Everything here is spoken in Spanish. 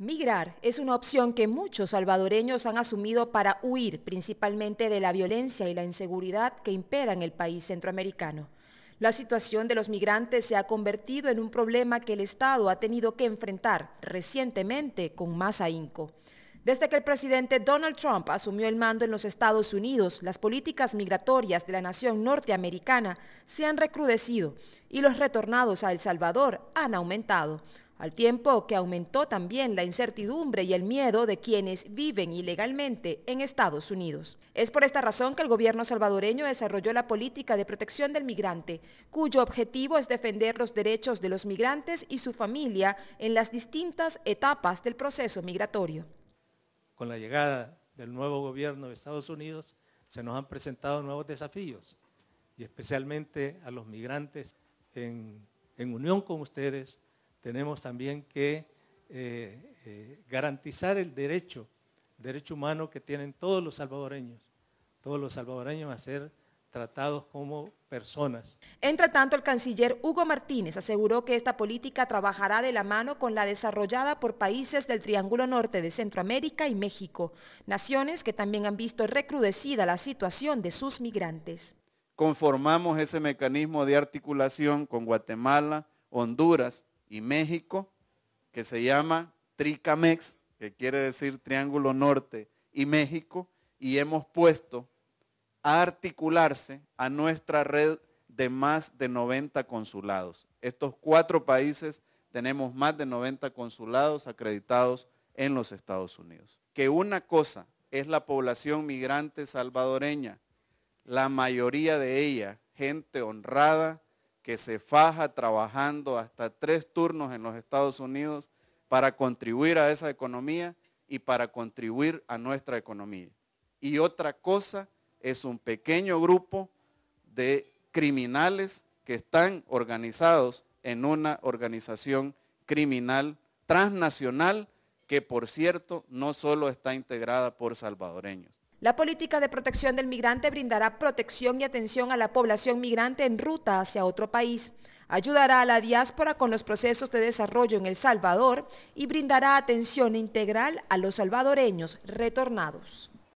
Migrar es una opción que muchos salvadoreños han asumido para huir principalmente de la violencia y la inseguridad que impera en el país centroamericano. La situación de los migrantes se ha convertido en un problema que el Estado ha tenido que enfrentar recientemente con más ahínco. Desde que el presidente Donald Trump asumió el mando en los Estados Unidos, las políticas migratorias de la nación norteamericana se han recrudecido y los retornados a El Salvador han aumentado al tiempo que aumentó también la incertidumbre y el miedo de quienes viven ilegalmente en Estados Unidos. Es por esta razón que el gobierno salvadoreño desarrolló la política de protección del migrante, cuyo objetivo es defender los derechos de los migrantes y su familia en las distintas etapas del proceso migratorio. Con la llegada del nuevo gobierno de Estados Unidos se nos han presentado nuevos desafíos y especialmente a los migrantes en, en unión con ustedes tenemos también que eh, eh, garantizar el derecho, derecho humano que tienen todos los salvadoreños, todos los salvadoreños a ser tratados como personas. Entre tanto, el canciller Hugo Martínez aseguró que esta política trabajará de la mano con la desarrollada por países del Triángulo Norte de Centroamérica y México, naciones que también han visto recrudecida la situación de sus migrantes. Conformamos ese mecanismo de articulación con Guatemala, Honduras, y México, que se llama Tricamex, que quiere decir Triángulo Norte y México, y hemos puesto a articularse a nuestra red de más de 90 consulados. Estos cuatro países tenemos más de 90 consulados acreditados en los Estados Unidos. Que una cosa es la población migrante salvadoreña, la mayoría de ella gente honrada, que se faja trabajando hasta tres turnos en los Estados Unidos para contribuir a esa economía y para contribuir a nuestra economía. Y otra cosa es un pequeño grupo de criminales que están organizados en una organización criminal transnacional que, por cierto, no solo está integrada por salvadoreños. La política de protección del migrante brindará protección y atención a la población migrante en ruta hacia otro país, ayudará a la diáspora con los procesos de desarrollo en El Salvador y brindará atención integral a los salvadoreños retornados.